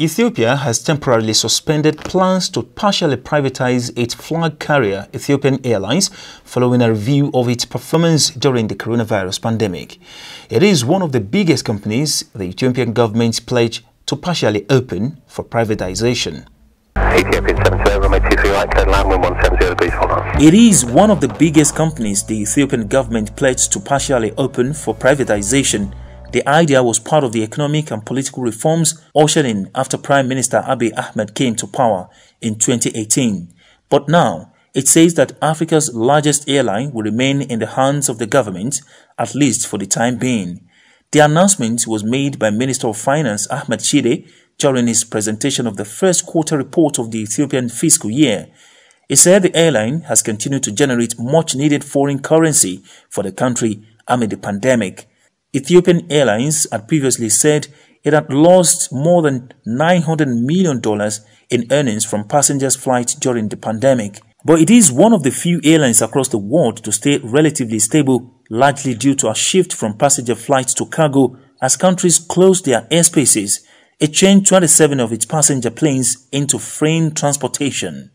Ethiopia has temporarily suspended plans to partially privatize its flag carrier, Ethiopian Airlines, following a review of its performance during the coronavirus pandemic. It is one of the biggest companies the Ethiopian government pledged to partially open for privatization. It is one of the biggest companies the Ethiopian government pledged to partially open for privatization. The idea was part of the economic and political reforms ushered in after Prime Minister Abiy Ahmed came to power in 2018. But now, it says that Africa's largest airline will remain in the hands of the government, at least for the time being. The announcement was made by Minister of Finance Ahmed Chide during his presentation of the first quarter report of the Ethiopian fiscal year. He said the airline has continued to generate much needed foreign currency for the country amid the pandemic. Ethiopian Airlines had previously said it had lost more than $900 million in earnings from passengers' flights during the pandemic. But it is one of the few airlines across the world to stay relatively stable, largely due to a shift from passenger flights to cargo as countries closed their airspaces. It changed 27 of its passenger planes into freight transportation.